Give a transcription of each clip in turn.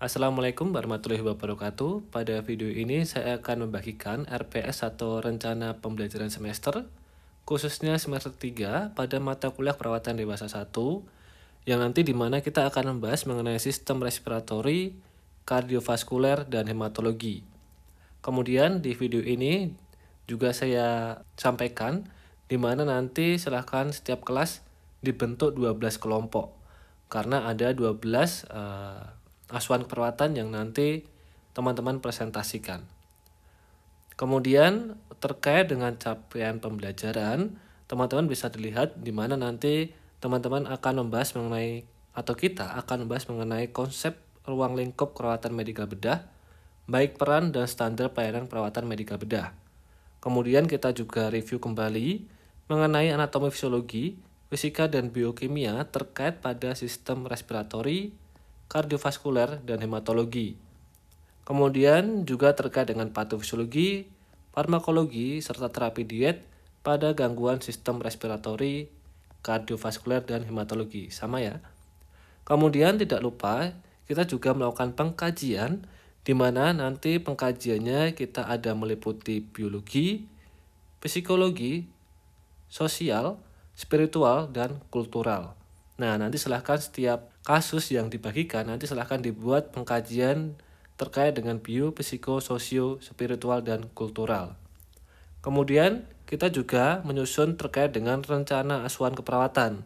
Assalamualaikum warahmatullahi wabarakatuh. Pada video ini saya akan membagikan RPS atau rencana pembelajaran semester khususnya semester 3 pada mata kuliah perawatan dewasa 1 yang nanti dimana kita akan membahas mengenai sistem respiratori, kardiovaskuler, dan hematologi. Kemudian di video ini juga saya sampaikan dimana nanti silahkan setiap kelas dibentuk 12 kelompok karena ada 12 uh, asuhan keperawatan yang nanti teman-teman presentasikan. Kemudian terkait dengan capaian pembelajaran, teman-teman bisa dilihat di mana nanti teman-teman akan membahas mengenai atau kita akan membahas mengenai konsep ruang lingkup perawatan medikal bedah, baik peran dan standar pelayanan perawatan medikal bedah. Kemudian kita juga review kembali mengenai anatomi fisiologi, fisika dan biokimia terkait pada sistem respiratori, kardiovaskuler, dan hematologi. Kemudian juga terkait dengan patofisiologi, farmakologi, serta terapi diet pada gangguan sistem respiratori, kardiovaskuler, dan hematologi. Sama ya. Kemudian tidak lupa kita juga melakukan pengkajian di mana nanti pengkajiannya kita ada meliputi biologi, psikologi, sosial, spiritual, dan kultural. Nah, nanti silahkan setiap kasus yang dibagikan, nanti silahkan dibuat pengkajian terkait dengan bio, psiko, sosio, spiritual, dan kultural. Kemudian, kita juga menyusun terkait dengan rencana asuhan keperawatan,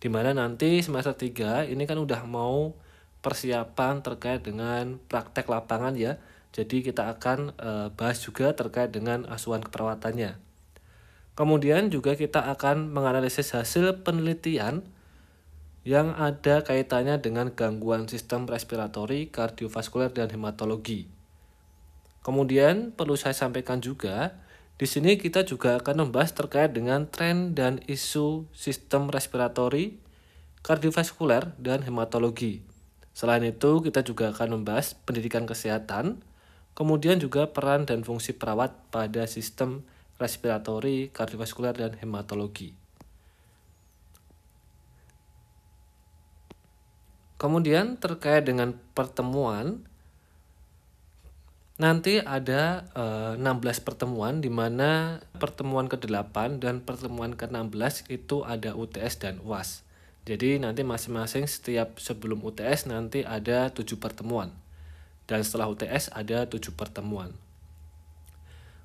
di mana nanti semester 3 ini kan udah mau persiapan terkait dengan praktek lapangan ya, jadi kita akan e, bahas juga terkait dengan asuhan keperawatannya. Kemudian juga kita akan menganalisis hasil penelitian yang ada kaitannya dengan gangguan sistem respiratori, kardiovaskuler, dan hematologi. Kemudian perlu saya sampaikan juga, di sini kita juga akan membahas terkait dengan tren dan isu sistem respiratori, kardiovaskuler, dan hematologi. Selain itu, kita juga akan membahas pendidikan kesehatan, kemudian juga peran dan fungsi perawat pada sistem respiratori, kardiovaskuler, dan hematologi. Kemudian terkait dengan pertemuan nanti ada uh, eh, 16 pertemuan di mana pertemuan ke-8 dan pertemuan ke-16 itu ada UTS dan UAS. Jadi nanti masing-masing setiap sebelum UTS nanti ada 7 pertemuan dan setelah UTS ada 7 pertemuan.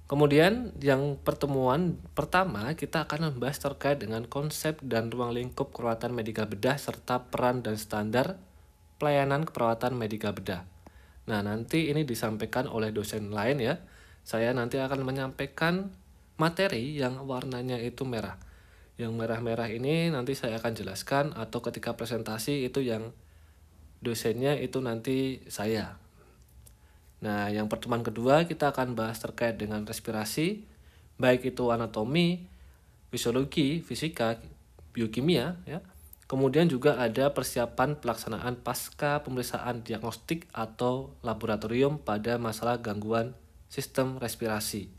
Kemudian yang pertemuan pertama kita akan membahas terkait dengan konsep dan ruang lingkup perawatan medika bedah serta peran dan standar pelayanan keperawatan medika bedah. Nah, nanti ini disampaikan oleh dosen lain ya. Saya nanti akan menyampaikan materi yang warnanya itu merah. Yang merah-merah ini nanti saya akan jelaskan atau ketika presentasi itu yang dosennya itu nanti saya Nah, yang pertemuan kedua kita akan bahas terkait dengan respirasi, baik itu anatomi, fisiologi, fisika, biokimia, ya. Kemudian juga ada persiapan pelaksanaan pasca pemeriksaan diagnostik atau laboratorium pada masalah gangguan sistem respirasi.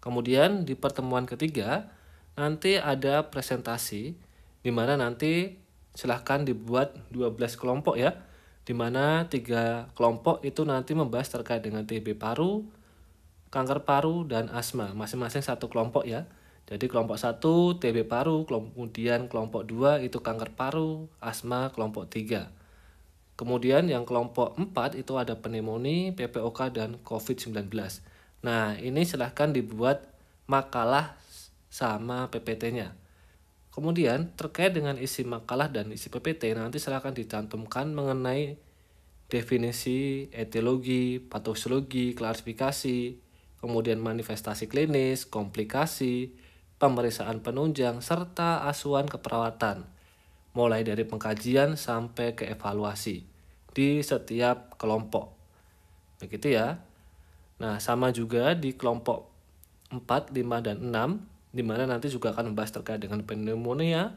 Kemudian di pertemuan ketiga nanti ada presentasi di mana nanti silahkan dibuat 12 kelompok ya di mana tiga kelompok itu nanti membahas terkait dengan TB paru, kanker paru, dan asma. Masing-masing satu kelompok ya. Jadi kelompok satu TB paru, kemudian kelompok dua itu kanker paru, asma kelompok tiga, Kemudian yang kelompok empat itu ada pneumonia, PPOK, dan COVID-19. Nah ini silahkan dibuat makalah sama PPT-nya. Kemudian terkait dengan isi makalah dan isi PPT nanti silahkan dicantumkan mengenai definisi etiologi, patosologi, klasifikasi, kemudian manifestasi klinis, komplikasi, pemeriksaan penunjang, serta asuhan keperawatan, mulai dari pengkajian sampai ke evaluasi di setiap kelompok. Begitu ya. Nah, sama juga di kelompok 4, 5, dan 6 di mana nanti juga akan membahas terkait dengan pneumonia,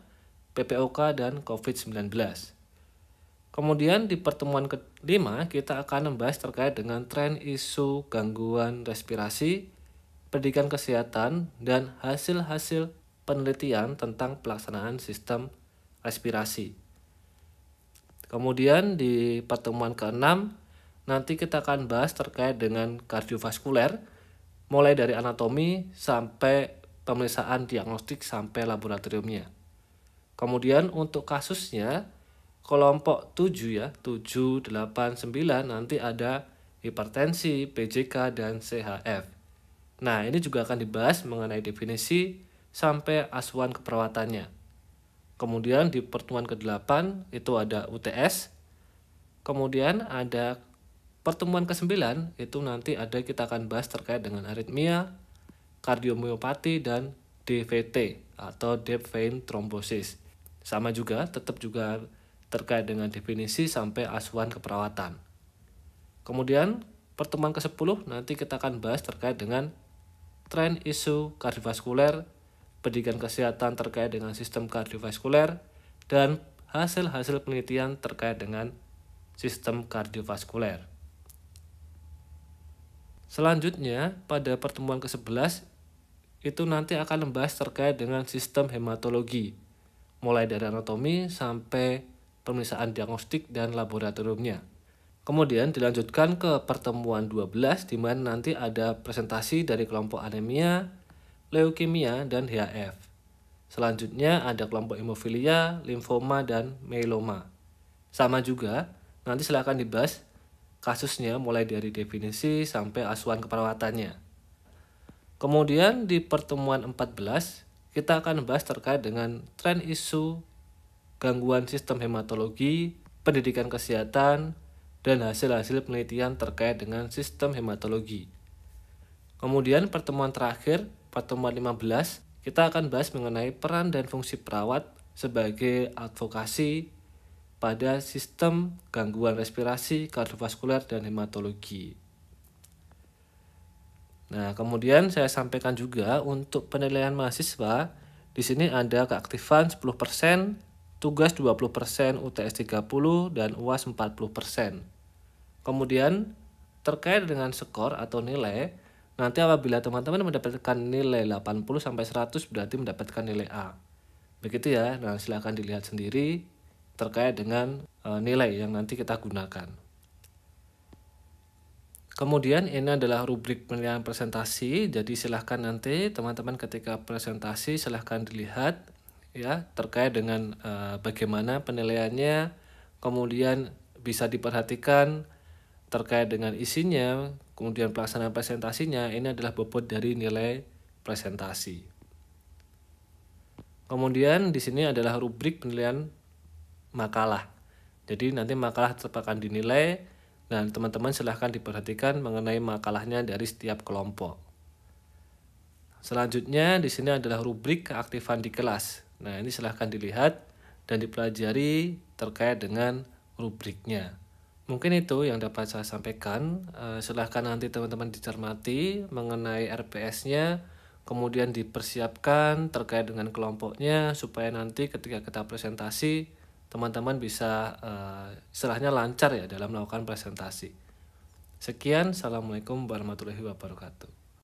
PPOK, dan COVID-19. Kemudian di pertemuan kelima kita akan membahas terkait dengan tren isu gangguan respirasi, pendidikan kesehatan, dan hasil-hasil penelitian tentang pelaksanaan sistem respirasi. Kemudian di pertemuan keenam nanti kita akan bahas terkait dengan kardiovaskuler mulai dari anatomi sampai pemeriksaan diagnostik sampai laboratoriumnya. Kemudian untuk kasusnya, kelompok 7 ya, 7, 8, 9 nanti ada hipertensi, PJK, dan CHF. Nah, ini juga akan dibahas mengenai definisi sampai asuhan keperawatannya. Kemudian di pertemuan ke-8 itu ada UTS. Kemudian ada pertemuan ke-9 itu nanti ada kita akan bahas terkait dengan aritmia, kardiomyopati dan DVT atau deep vein thrombosis. Sama juga, tetap juga terkait dengan definisi sampai asuhan keperawatan. Kemudian pertemuan ke-10 nanti kita akan bahas terkait dengan tren isu kardiovaskuler, pendidikan kesehatan terkait dengan sistem kardiovaskuler, dan hasil-hasil penelitian terkait dengan sistem kardiovaskuler. Selanjutnya, pada pertemuan ke-11 itu nanti akan membahas terkait dengan sistem hematologi, mulai dari anatomi sampai pemeriksaan diagnostik dan laboratoriumnya. Kemudian dilanjutkan ke pertemuan 12 di mana nanti ada presentasi dari kelompok anemia, leukemia, dan HF. Selanjutnya ada kelompok hemofilia, limfoma, dan meloma. Sama juga, nanti silakan dibahas kasusnya mulai dari definisi sampai asuhan keperawatannya. Kemudian di pertemuan 14 kita akan bahas terkait dengan tren isu gangguan sistem hematologi, pendidikan kesehatan, dan hasil-hasil penelitian terkait dengan sistem hematologi. Kemudian pertemuan terakhir, pertemuan 15, kita akan bahas mengenai peran dan fungsi perawat sebagai advokasi pada sistem gangguan respirasi, kardiovaskuler, dan hematologi. Nah, kemudian saya sampaikan juga untuk penilaian mahasiswa, di sini ada keaktifan 10%, tugas 20%, UTS 30 dan UAS 40%. Kemudian terkait dengan skor atau nilai, nanti apabila teman-teman mendapatkan nilai 80 sampai 100 berarti mendapatkan nilai A. Begitu ya. Nah, silakan dilihat sendiri terkait dengan eh, nilai yang nanti kita gunakan. Kemudian ini adalah rubrik penilaian presentasi. Jadi silahkan nanti teman-teman ketika presentasi silahkan dilihat ya terkait dengan uh, bagaimana penilaiannya, kemudian bisa diperhatikan terkait dengan isinya, kemudian pelaksanaan presentasinya. Ini adalah bobot dari nilai presentasi. Kemudian di sini adalah rubrik penilaian makalah. Jadi nanti makalah tetap akan dinilai dan teman-teman silahkan diperhatikan mengenai makalahnya dari setiap kelompok. Selanjutnya di sini adalah rubrik keaktifan di kelas. Nah ini silahkan dilihat dan dipelajari terkait dengan rubriknya. Mungkin itu yang dapat saya sampaikan. Eh, silahkan nanti teman-teman dicermati mengenai RPS-nya, kemudian dipersiapkan terkait dengan kelompoknya, supaya nanti ketika kita presentasi teman-teman bisa uh, istilahnya lancar ya dalam melakukan presentasi. Sekian, assalamualaikum warahmatullahi wabarakatuh.